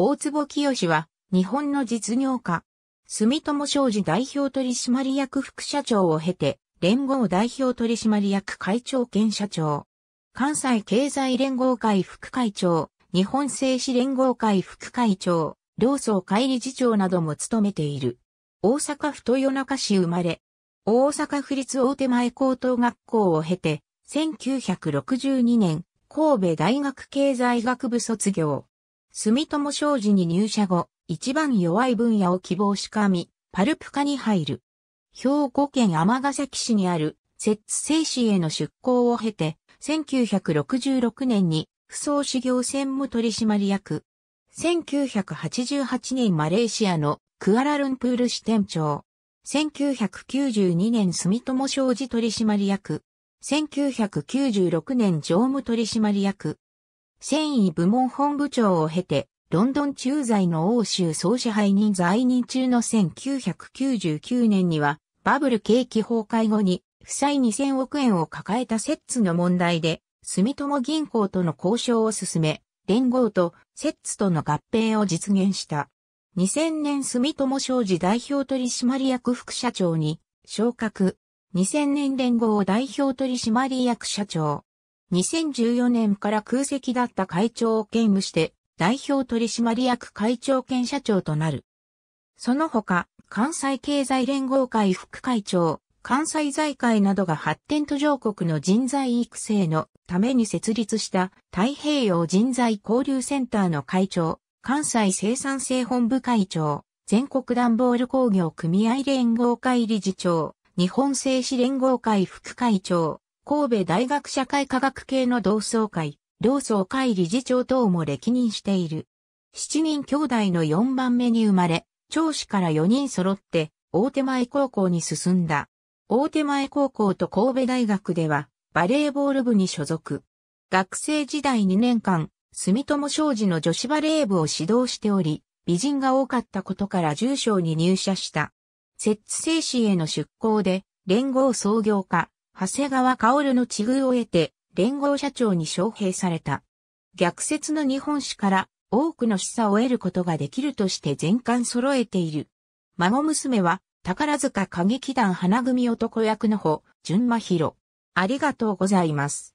大坪清は、日本の実業家、住友商事代表取締役副社長を経て、連合代表取締役会長兼社長、関西経済連合会副会長、日本製紙連合会副会長、両総会理事長なども務めている。大阪府豊中市生まれ、大阪府立大手前高等学校を経て、1962年、神戸大学経済学部卒業。住友商事に入社後、一番弱い分野を希望しかみ、パルプ化に入る。兵庫県ヶ崎市にある、摂津製紙への出向を経て、1966年に、不創修行専務取締役。1988年マレーシアのクアラルンプール支店長。1992年住友商事取締役。1996年常務取締役。繊維部門本部長を経て、ロンドン駐在の欧州総支配人在任中の1999年には、バブル景気崩壊後に、負債2000億円を抱えたセッツの問題で、住友銀行との交渉を進め、連合とセッツとの合併を実現した。2000年住友商事代表取締役副社長に昇格。2000年連合代表取締役社長。2014年から空席だった会長を兼務して、代表取締役会長兼社長となる。その他、関西経済連合会副会長、関西財界などが発展途上国の人材育成のために設立した太平洋人材交流センターの会長、関西生産性本部会長、全国段ボール工業組合連合会理事長、日本製紙連合会副会長、神戸大学社会科学系の同窓会、同窓会理事長等も歴任している。7人兄弟の4番目に生まれ、長子から4人揃って、大手前高校に進んだ。大手前高校と神戸大学では、バレーボール部に所属。学生時代2年間、住友商事の女子バレー部を指導しており、美人が多かったことから重賞に入社した。摂津製紙への出向で、連合創業家、長谷川薫の地遇を得て、連合社長に招聘された。逆説の日本史から多くの示唆を得ることができるとして全巻揃えている。孫娘は宝塚歌劇団花組男役の保、純真宏。ありがとうございます。